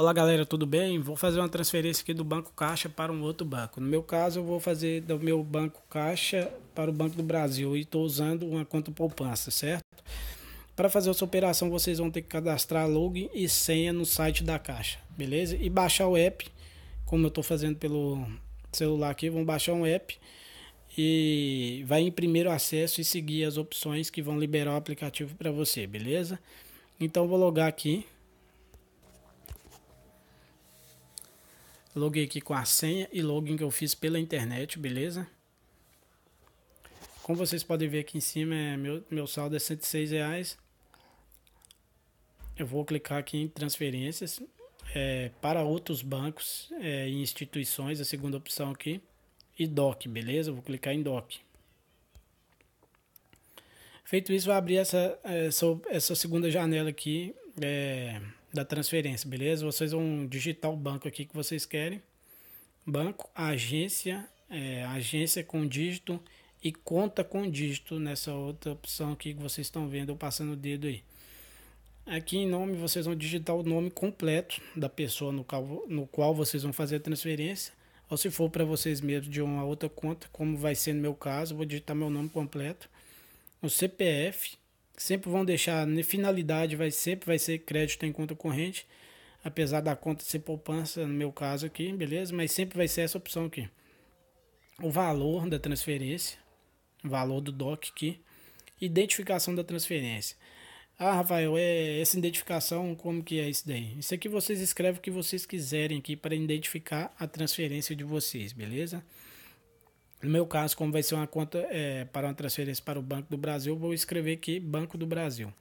Olá galera, tudo bem? Vou fazer uma transferência aqui do Banco Caixa para um outro banco. No meu caso, eu vou fazer do meu Banco Caixa para o Banco do Brasil e estou usando uma conta poupança, certo? Para fazer essa operação, vocês vão ter que cadastrar login e senha no site da Caixa, beleza? E baixar o app, como eu estou fazendo pelo celular aqui, vão baixar um app e vai em primeiro acesso e seguir as opções que vão liberar o aplicativo para você, beleza? Então vou logar aqui. Loguei aqui com a senha e login que eu fiz pela internet, beleza? Como vocês podem ver aqui em cima, é meu, meu saldo é 106 reais. Eu vou clicar aqui em transferências é, para outros bancos é, e instituições, a segunda opção aqui. E DOC, beleza? vou clicar em DOC. Feito isso, vai abrir essa, essa, essa segunda janela aqui. É, da transferência, beleza? Vocês vão digitar o banco aqui que vocês querem. Banco, agência, é, agência com dígito e conta com dígito nessa outra opção aqui que vocês estão vendo, eu passando o dedo aí. Aqui em nome vocês vão digitar o nome completo da pessoa no qual, no qual vocês vão fazer a transferência. Ou se for para vocês mesmo de uma outra conta, como vai ser no meu caso, vou digitar meu nome completo, o CPF, sempre vão deixar né, finalidade vai sempre vai ser crédito em conta corrente, apesar da conta ser poupança no meu caso aqui, beleza? Mas sempre vai ser essa opção aqui. O valor da transferência, valor do DOC aqui, identificação da transferência. Ah, Rafael, é essa identificação, como que é isso daí? Isso aqui vocês escrevem o que vocês quiserem aqui para identificar a transferência de vocês, beleza? No meu caso, como vai ser uma conta é, para uma transferência para o Banco do Brasil, vou escrever aqui Banco do Brasil.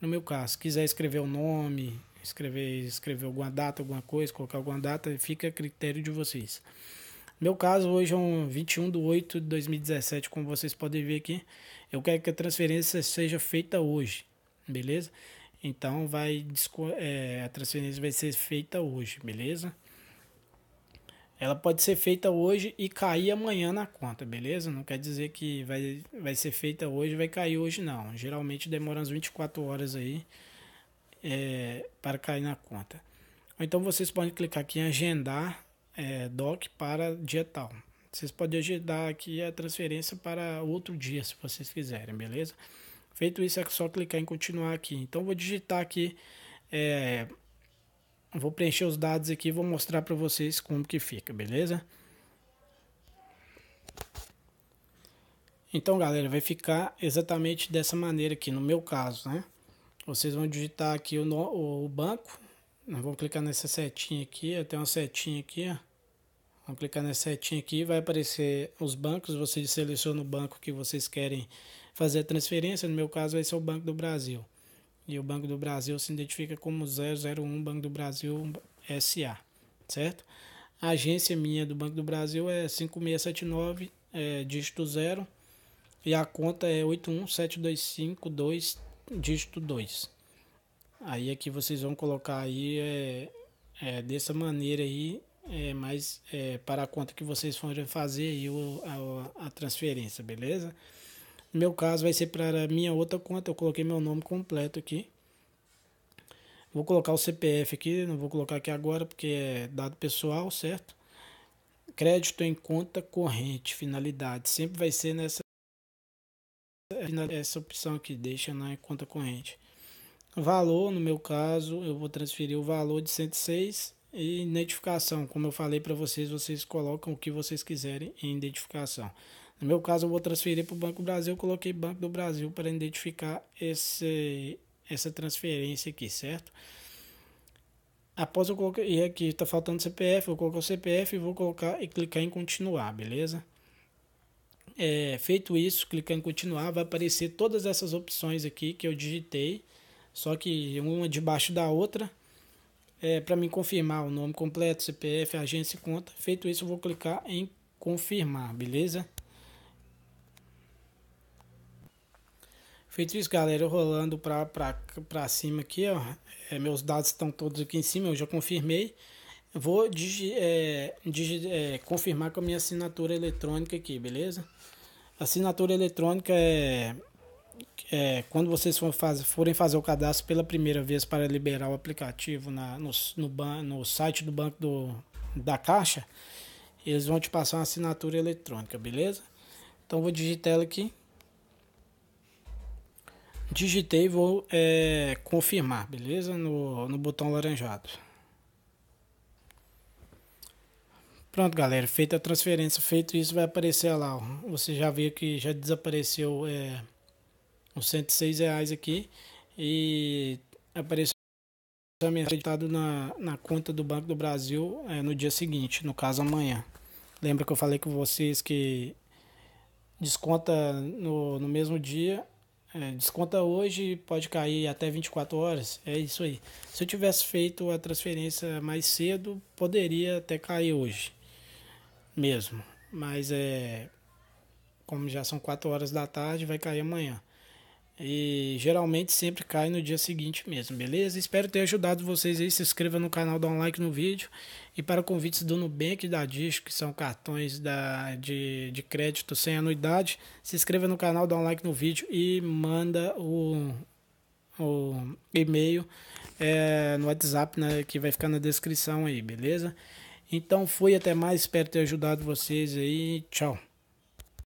No meu caso, quiser escrever o nome, escrever, escrever alguma data, alguma coisa, colocar alguma data, fica a critério de vocês. No meu caso, hoje é um 21 de 8 de 2017, como vocês podem ver aqui. Eu quero que a transferência seja feita hoje, beleza? Então, vai, é, a transferência vai ser feita hoje, beleza? Ela pode ser feita hoje e cair amanhã na conta, beleza? Não quer dizer que vai, vai ser feita hoje vai cair hoje, não. Geralmente demora umas 24 horas aí é, para cair na conta. Ou então vocês podem clicar aqui em agendar é, DOC para dia tal. Vocês podem agendar aqui a transferência para outro dia, se vocês quiserem, beleza? Feito isso, é só clicar em continuar aqui. Então, vou digitar aqui é, Vou preencher os dados aqui e vou mostrar para vocês como que fica, beleza? Então, galera, vai ficar exatamente dessa maneira aqui, no meu caso, né? Vocês vão digitar aqui o, no, o banco. vão clicar nessa setinha aqui, tem uma setinha aqui, ó. Vamos clicar nessa setinha aqui, vai aparecer os bancos. Vocês selecionam o banco que vocês querem fazer a transferência. No meu caso, vai ser o Banco do Brasil e o Banco do Brasil se identifica como 001 Banco do Brasil SA, certo? A agência minha do Banco do Brasil é 5679, é, dígito 0, e a conta é 817252, dígito 2. Aí aqui é vocês vão colocar aí é, é dessa maneira aí, é, mas é, para a conta que vocês forem fazer aí o, a, a transferência, beleza? No meu caso, vai ser para minha outra conta. Eu coloquei meu nome completo aqui. Vou colocar o CPF aqui, não vou colocar aqui agora porque é dado pessoal, certo? Crédito em conta corrente, finalidade. Sempre vai ser nessa essa opção aqui, deixa na conta corrente. Valor, no meu caso, eu vou transferir o valor de 106 e identificação. Como eu falei para vocês, vocês colocam o que vocês quiserem em identificação. No meu caso, eu vou transferir para o Banco Brasil, eu coloquei Banco do Brasil para identificar esse, essa transferência aqui, certo? Após eu colocar, e aqui está faltando CPF, eu vou colocar o CPF e vou colocar e clicar em continuar, beleza? É, feito isso, clicando em continuar, vai aparecer todas essas opções aqui que eu digitei, só que uma debaixo da outra, é, para me confirmar o nome completo, CPF, agência e conta. Feito isso, eu vou clicar em confirmar, beleza? Feito isso, galera, rolando para pra, pra cima aqui, ó. É, meus dados estão todos aqui em cima, eu já confirmei. vou digi, é, digi, é, confirmar com a minha assinatura eletrônica aqui, beleza? Assinatura eletrônica é, é quando vocês for fazer, forem fazer o cadastro pela primeira vez para liberar o aplicativo na, no, no, ban, no site do banco do, da Caixa, eles vão te passar uma assinatura eletrônica, beleza? Então vou digitar ela aqui digitei e vou é, confirmar, beleza? No, no botão laranjado. Pronto, galera, feita a transferência, feito isso, vai aparecer lá. Ó. Você já viu que já desapareceu é, os 106 reais aqui e apareceu a mensagem na, na conta do Banco do Brasil é, no dia seguinte, no caso amanhã. Lembra que eu falei com vocês que desconta no, no mesmo dia é, desconta hoje, pode cair até 24 horas. É isso aí. Se eu tivesse feito a transferência mais cedo, poderia até cair hoje mesmo. Mas é. Como já são 4 horas da tarde, vai cair amanhã. E geralmente sempre cai no dia seguinte mesmo, beleza? Espero ter ajudado vocês aí. Se inscreva no canal, dá um like no vídeo. E para convites do Nubank e da Disco, que são cartões da, de, de crédito sem anuidade, se inscreva no canal, dá um like no vídeo e manda o, o e-mail é, no WhatsApp né, que vai ficar na descrição aí, beleza? Então fui, até mais. Espero ter ajudado vocês aí. Tchau.